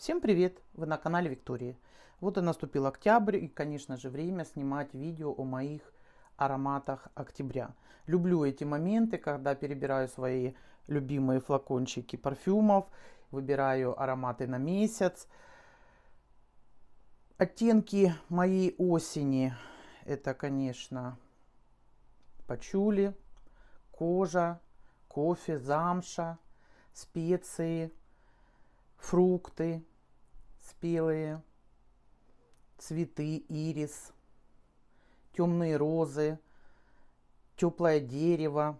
Всем привет! Вы на канале Виктории. Вот и наступил октябрь и, конечно же, время снимать видео о моих ароматах октября. Люблю эти моменты, когда перебираю свои любимые флакончики парфюмов, выбираю ароматы на месяц. Оттенки моей осени – это, конечно, пачули, кожа, кофе, замша, специи – фрукты, спелые, цветы, ирис, темные розы, теплое дерево.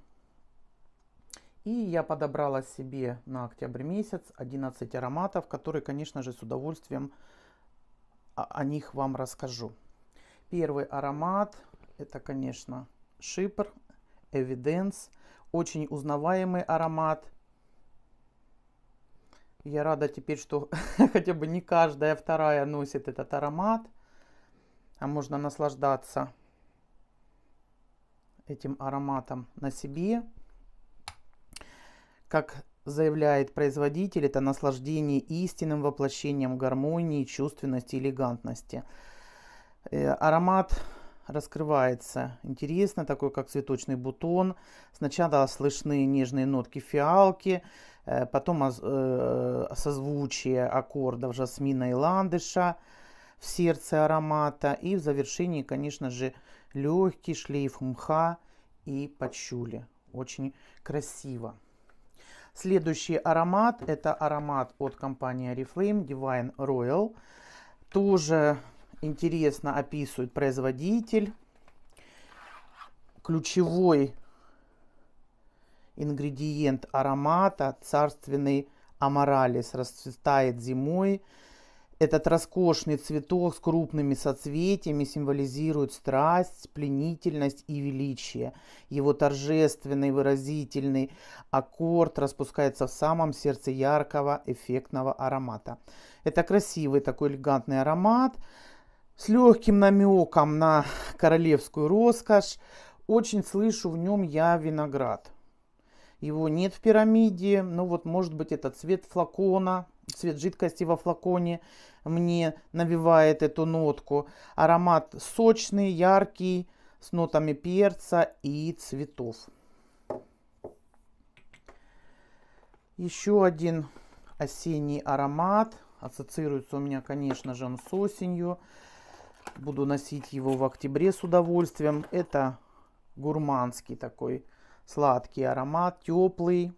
И я подобрала себе на октябрь месяц 11 ароматов, которые, конечно же, с удовольствием а, о них вам расскажу. Первый аромат – это, конечно, шипр, эвиденс. Очень узнаваемый аромат – я рада теперь, что хотя бы не каждая вторая носит этот аромат, а можно наслаждаться этим ароматом на себе. Как заявляет производитель, это наслаждение истинным воплощением гармонии, чувственности, элегантности. Э, аромат раскрывается интересно, такой как цветочный бутон. Сначала слышны нежные нотки фиалки, Э, потом э, созвучие аккордов жасмина и ландыша в сердце аромата. И в завершении, конечно же, легкий шлейф мха и пачули. Очень красиво. Следующий аромат – это аромат от компании Oriflame Divine Royal. Тоже интересно описывает производитель. Ключевой ингредиент аромата царственный аморалис расцветает зимой. Этот роскошный цветок с крупными соцветиями символизирует страсть, пленительность и величие. Его торжественный выразительный аккорд распускается в самом сердце яркого эффектного аромата. Это красивый такой элегантный аромат с легким намеком на королевскую роскошь. Очень слышу в нем я виноград – его нет в пирамиде. Ну вот, может быть, это цвет флакона, цвет жидкости во флаконе мне навевает эту нотку. Аромат сочный, яркий, с нотами перца и цветов. Еще один осенний аромат. Ассоциируется у меня, конечно же, он с осенью. Буду носить его в октябре с удовольствием. Это гурманский такой аромат Сладкий аромат, теплый.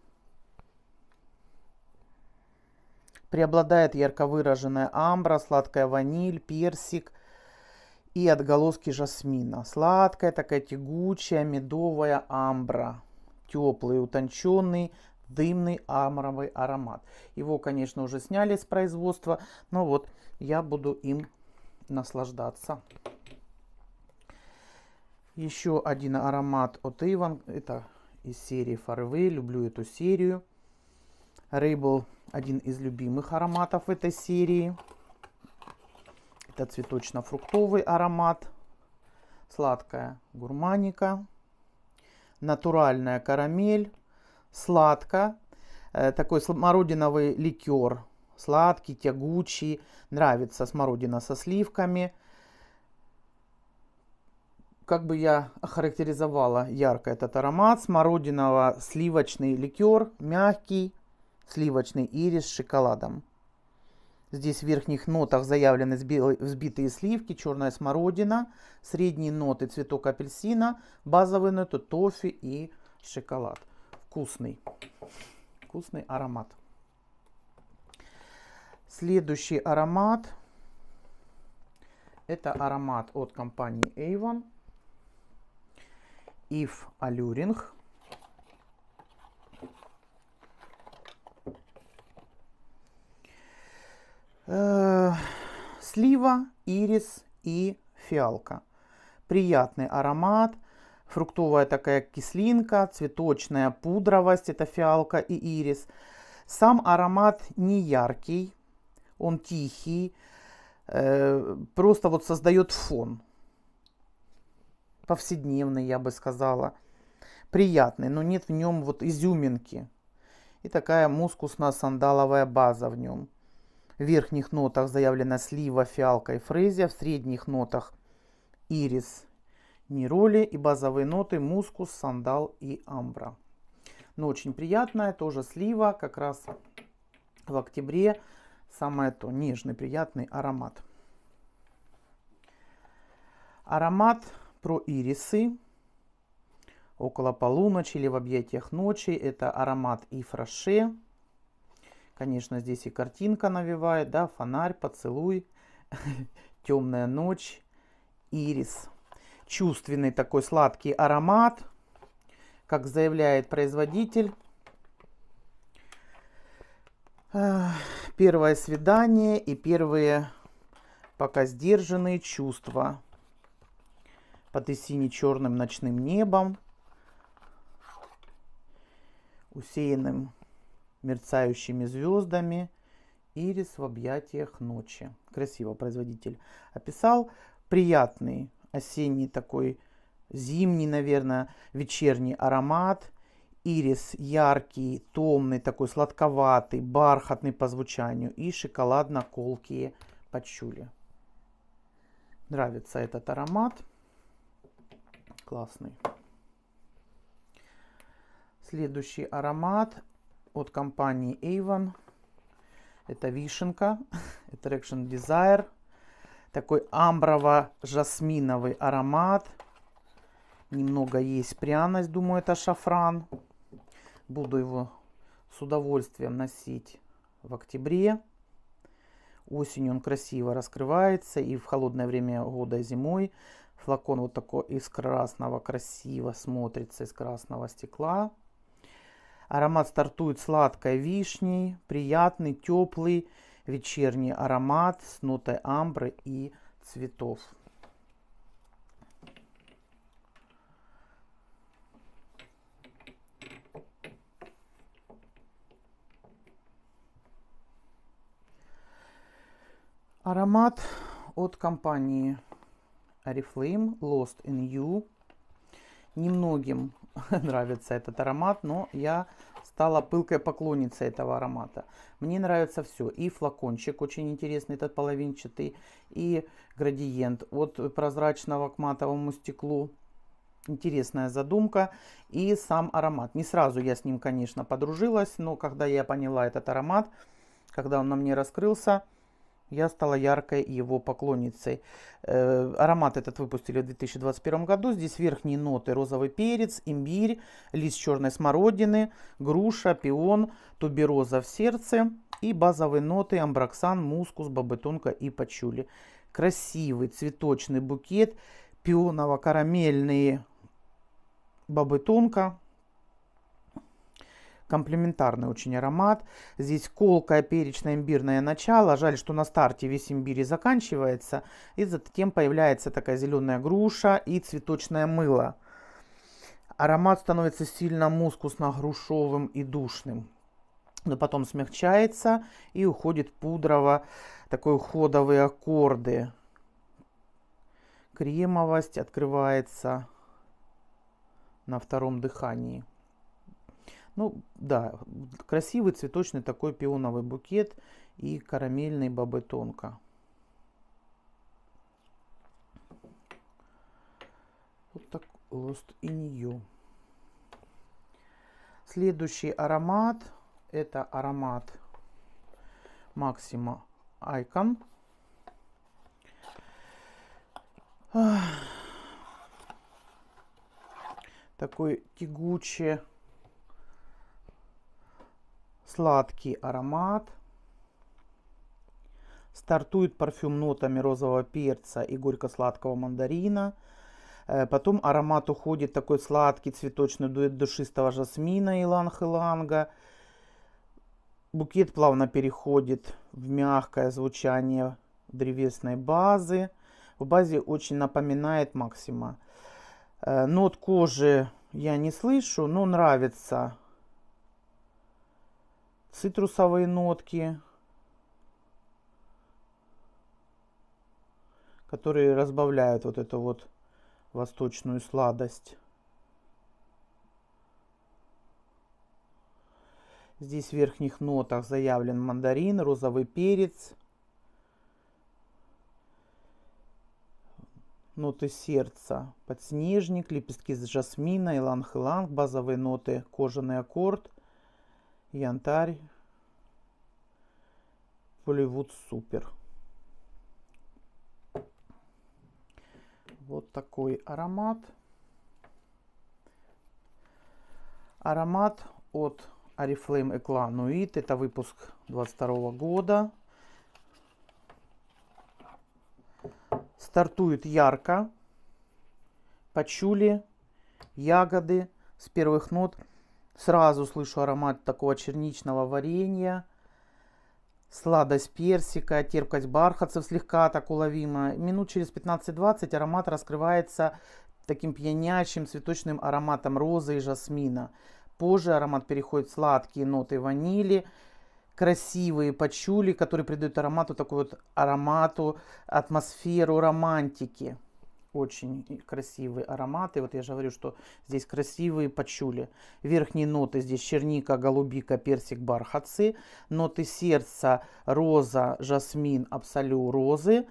Преобладает ярко выраженная амбра, сладкая ваниль, персик и отголоски жасмина. Сладкая, такая тягучая, медовая амбра. Теплый, утонченный, дымный амбровый аромат. Его, конечно, уже сняли с производства, но вот я буду им наслаждаться. Еще один аромат от Иван. Это из серии Фарвей. Люблю эту серию. Рейбл один из любимых ароматов этой серии. Это цветочно-фруктовый аромат. Сладкая гурманика. Натуральная карамель. Сладко. Э, такой смородиновый ликер. Сладкий, тягучий. Нравится смородина со сливками как бы я охарактеризовала ярко этот аромат? Смородиново сливочный ликер, мягкий, сливочный ирис с шоколадом. Здесь в верхних нотах заявлены взбитые сливки, черная смородина, средние ноты цветок апельсина, базовые ноты тофи и шоколад. Вкусный, вкусный аромат. Следующий аромат – это аромат от компании Avon – if alluring. Э, слива, ирис и фиалка. Приятный аромат, фруктовая такая кислинка, цветочная пудровость, это фиалка и ирис. Сам аромат не яркий, он тихий, э, просто вот создает фон повседневный, я бы сказала, приятный, но нет в нем вот изюминки. И такая мускусно-сандаловая база в нем. В верхних нотах заявлена слива, фиалка и фрезия, в средних нотах ирис, нероли и базовые ноты мускус, сандал и амбра. Но очень приятная, тоже слива, как раз в октябре самое то, нежный, приятный аромат. Аромат про ирисы. Около полуночи или в объятиях ночи. Это аромат и фраше. Конечно, здесь и картинка навевает, да, фонарь, поцелуй, темная ночь, ирис. Чувственный такой сладкий аромат, как заявляет производитель. Первое свидание и первые пока сдержанные чувства под и сине-черным ночным небом, усеянным мерцающими звездами, ирис в объятиях ночи. Красиво производитель описал. Приятный осенний такой, зимний, наверное, вечерний аромат. Ирис яркий, томный, такой сладковатый, бархатный по звучанию и шоколадно-колкие пачули. Нравится этот аромат классный. Следующий аромат от компании Avon. Это вишенка, Attraction Desire. Такой амброво-жасминовый аромат. Немного есть пряность, думаю, это шафран. Буду его с удовольствием носить в октябре. Осенью он красиво раскрывается и в холодное время года и зимой Флакон вот такой из красного, красиво смотрится из красного стекла. Аромат стартует сладкой вишней, приятный, теплый вечерний аромат с нотой амбры и цветов. Аромат от компании Oriflame Lost in You. Немногим нравится этот аромат, но я стала пылкой поклонницей этого аромата. Мне нравится все. И флакончик очень интересный, этот половинчатый, и градиент от прозрачного к матовому стеклу. Интересная задумка и сам аромат. Не сразу я с ним, конечно, подружилась, но когда я поняла этот аромат, когда он на мне раскрылся, я стала яркой его поклонницей. Э, аромат этот выпустили в 2021 году. Здесь верхние ноты розовый перец, имбирь, лист черной смородины, груша, пион, тубероза в сердце и базовые ноты амбраксан, мускус, бабетонка и пачули. Красивый цветочный букет, пионово-карамельные бабетонка, комплементарный очень аромат. Здесь колкое перечное имбирное начало. Жаль, что на старте весь имбирь и заканчивается. И затем появляется такая зеленая груша и цветочное мыло. Аромат становится сильно мускусно-грушовым и душным. Но потом смягчается и уходит пудрово, такой уходовые аккорды. Кремовость открывается на втором дыхании. Ну да, красивый цветочный такой пионовый букет и карамельный бабы тонко. Вот так Lost in You. Следующий аромат. Это аромат Максима Icon. Такой тягучий сладкий аромат. Стартует парфюм нотами розового перца и горько-сладкого мандарина. Э, потом аромат уходит такой сладкий цветочный дует душистого жасмина и иланга Букет плавно переходит в мягкое звучание древесной базы. В базе очень напоминает Максима. Э, нот кожи я не слышу, но нравится цитрусовые нотки, которые разбавляют вот эту вот восточную сладость. Здесь в верхних нотах заявлен мандарин, розовый перец, ноты сердца, подснежник, лепестки с жасмина, иланг-иланг, базовые ноты, кожаный аккорд – янтарь, Полливуд Супер. Вот такой аромат. Аромат от Oriflame Eclat Nuit. Это выпуск 22 года. Стартует ярко. почули ягоды с первых нот – Сразу слышу аромат такого черничного варенья, сладость персика, терпкость бархатцев слегка так уловима. Минут через 15-20 аромат раскрывается таким пьянящим цветочным ароматом розы и жасмина. Позже аромат переходит в сладкие ноты ванили, красивые пачули, которые придают аромату такую вот аромату, атмосферу романтики. Очень красивые ароматы. Вот я же говорю, что здесь красивые почули Верхние ноты здесь черника, голубика, персик, бархатцы. Ноты сердца, роза, жасмин, абсолю, розы.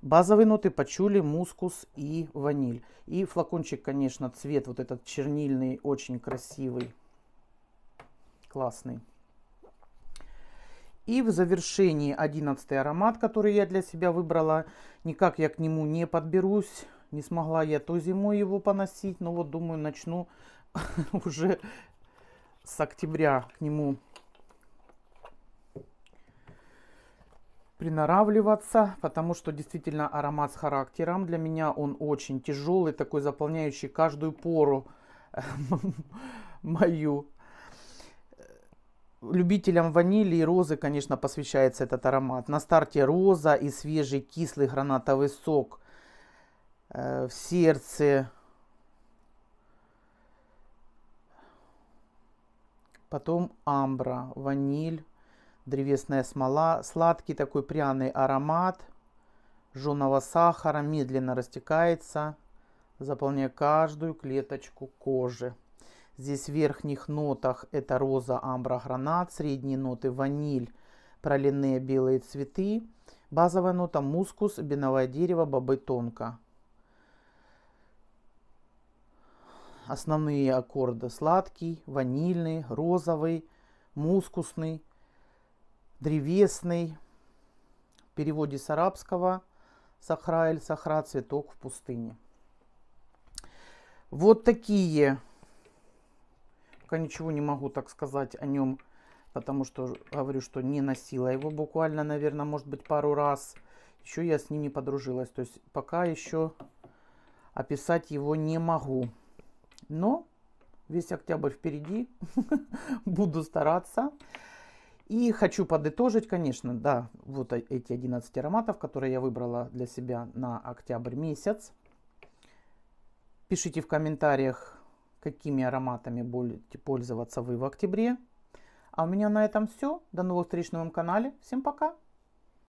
Базовые ноты почули мускус и ваниль. И флакончик, конечно, цвет вот этот чернильный, очень красивый, классный. И в завершении 11 аромат, который я для себя выбрала. Никак я к нему не подберусь. Не смогла я ту зимой его поносить, но вот думаю, начну уже с октября к нему приноравливаться, потому что действительно аромат с характером. Для меня он очень тяжелый, такой заполняющий каждую пору мою. Любителям ванили и розы, конечно, посвящается этот аромат. На старте роза и свежий кислый гранатовый сок – Э, в сердце. Потом амбра, ваниль, древесная смола, сладкий такой пряный аромат жженого сахара медленно растекается, заполняя каждую клеточку кожи. Здесь в верхних нотах это роза, амбра, гранат, средние ноты ваниль, пролиные белые цветы, базовая нота мускус, беновое дерево, бобы тонко. основные аккорды. Сладкий, ванильный, розовый, мускусный, древесный. В переводе с арабского «Сахра эль Сахра» – цветок в пустыне. Вот такие, пока ничего не могу так сказать о нем, потому что говорю, что не носила его буквально, наверное, может быть, пару раз. Еще я с ним не подружилась, то есть пока еще описать его не могу но весь октябрь впереди, буду стараться. И хочу подытожить, конечно, да, вот эти 11 ароматов, которые я выбрала для себя на октябрь месяц. Пишите в комментариях, какими ароматами будете пользоваться вы в октябре. А у меня на этом все. До новых встреч на моем канале. Всем пока!